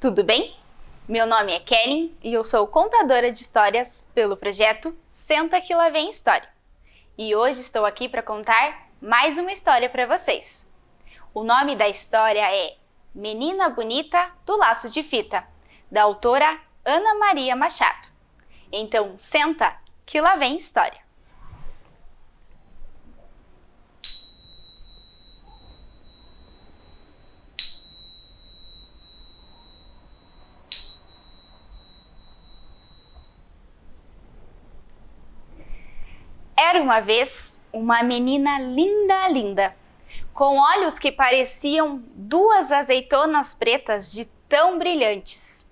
tudo bem? Meu nome é Kellen e eu sou contadora de histórias pelo projeto Senta que lá vem história. E hoje estou aqui para contar mais uma história para vocês. O nome da história é Menina Bonita do Laço de Fita, da autora Ana Maria Machado. Então senta que lá vem história. Era uma vez uma menina linda, linda, com olhos que pareciam duas azeitonas pretas de tão brilhantes,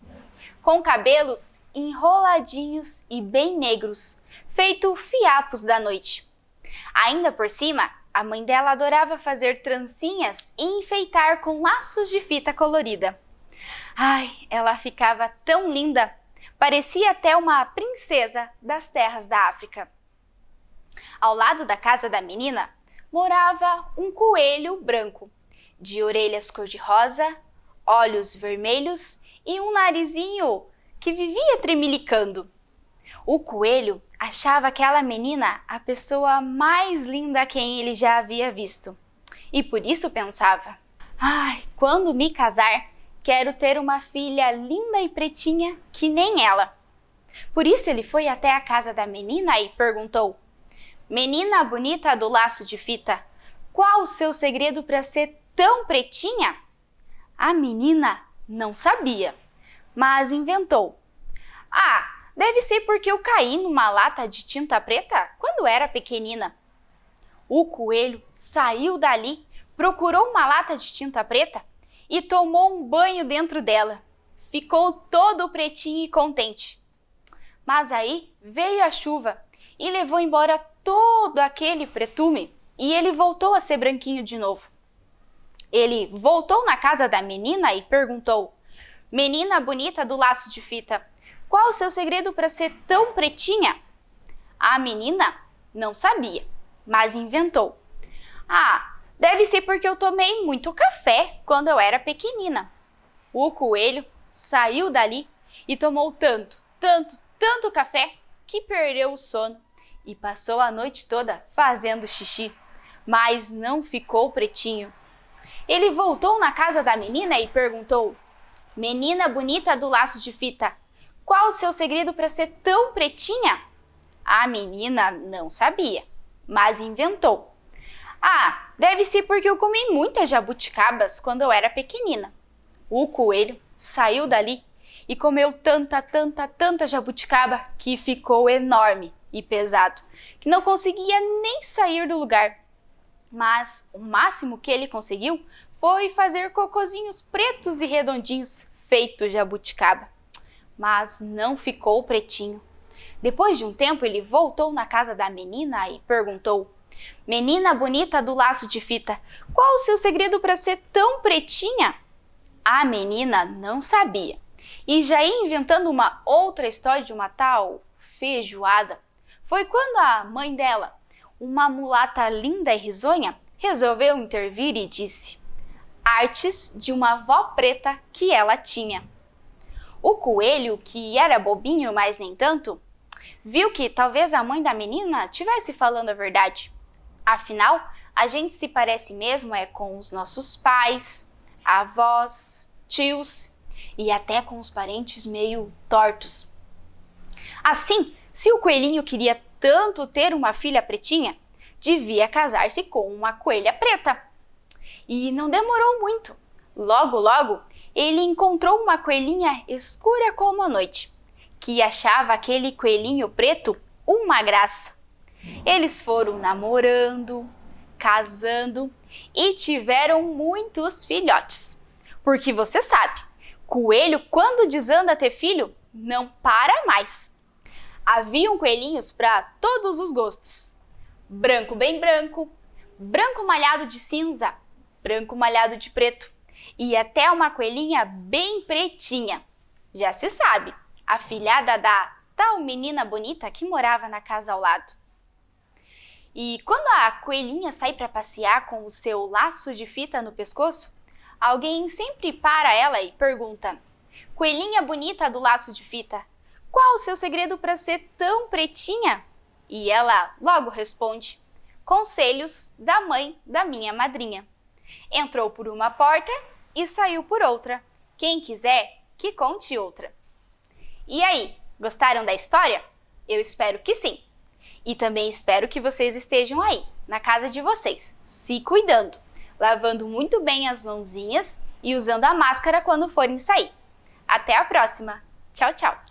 com cabelos enroladinhos e bem negros, feito fiapos da noite. Ainda por cima, a mãe dela adorava fazer trancinhas e enfeitar com laços de fita colorida. Ai, ela ficava tão linda! Parecia até uma princesa das terras da África. Ao lado da casa da menina morava um coelho branco, de orelhas cor-de-rosa, olhos vermelhos e um narizinho que vivia tremilicando. O coelho achava aquela menina a pessoa mais linda a quem ele já havia visto. E por isso pensava: Ai, quando me casar, quero ter uma filha linda e pretinha que nem ela. Por isso ele foi até a casa da menina e perguntou: Menina bonita do laço de fita, qual o seu segredo para ser tão pretinha? A menina não sabia, mas inventou. Ah, deve ser porque eu caí numa lata de tinta preta quando era pequenina. O coelho saiu dali, procurou uma lata de tinta preta e tomou um banho dentro dela. Ficou todo pretinho e contente. Mas aí veio a chuva e levou embora todo aquele pretume e ele voltou a ser branquinho de novo. Ele voltou na casa da menina e perguntou: Menina bonita do laço de fita, qual o seu segredo para ser tão pretinha? A menina não sabia, mas inventou. Ah, deve ser porque eu tomei muito café quando eu era pequenina. O coelho saiu dali e tomou tanto, tanto, tanto café que perdeu o sono e passou a noite toda fazendo xixi, mas não ficou pretinho. Ele voltou na casa da menina e perguntou: Menina bonita do laço de fita, qual o seu segredo para ser tão pretinha? A menina não sabia, mas inventou. Ah, deve ser porque eu comi muitas jabuticabas quando eu era pequenina. O coelho saiu dali e comeu tanta, tanta, tanta jabuticaba que ficou enorme e pesado, que não conseguia nem sair do lugar. Mas o máximo que ele conseguiu foi fazer cocozinhos pretos e redondinhos, feito jabuticaba. Mas não ficou pretinho. Depois de um tempo, ele voltou na casa da menina e perguntou: Menina bonita do laço de fita, qual o seu segredo para ser tão pretinha? A menina não sabia e já ia inventando uma outra história de uma tal feijoada. Foi quando a mãe dela, uma mulata linda e risonha, resolveu intervir e disse: Artes de uma avó preta que ela tinha. O coelho, que era bobinho, mas nem tanto, viu que talvez a mãe da menina tivesse falando a verdade. Afinal, a gente se parece mesmo é com os nossos pais, avós, tios e até com os parentes meio tortos. Assim, se o coelhinho queria tanto ter uma filha pretinha, devia casar-se com uma coelha preta. E não demorou muito. Logo, logo, ele encontrou uma coelhinha escura como a noite, que achava aquele coelhinho preto uma graça. Eles foram namorando, casando e tiveram muitos filhotes. Porque você sabe, coelho, quando desanda ter filho, não para mais haviam coelhinhos para todos os gostos. Branco bem branco, branco malhado de cinza, branco malhado de preto e até uma coelhinha bem pretinha. Já se sabe, a filhada da tal menina bonita que morava na casa ao lado. E quando a coelhinha sai para passear com o seu laço de fita no pescoço, alguém sempre para ela e pergunta: Coelhinha bonita do laço de fita, qual o seu segredo para ser tão pretinha? E ela logo responde: Conselhos da mãe da minha madrinha. Entrou por uma porta e saiu por outra. Quem quiser, que conte outra. E aí, gostaram da história? Eu espero que sim. E também espero que vocês estejam aí, na casa de vocês, se cuidando, lavando muito bem as mãozinhas e usando a máscara quando forem sair. Até a próxima! Tchau, tchau!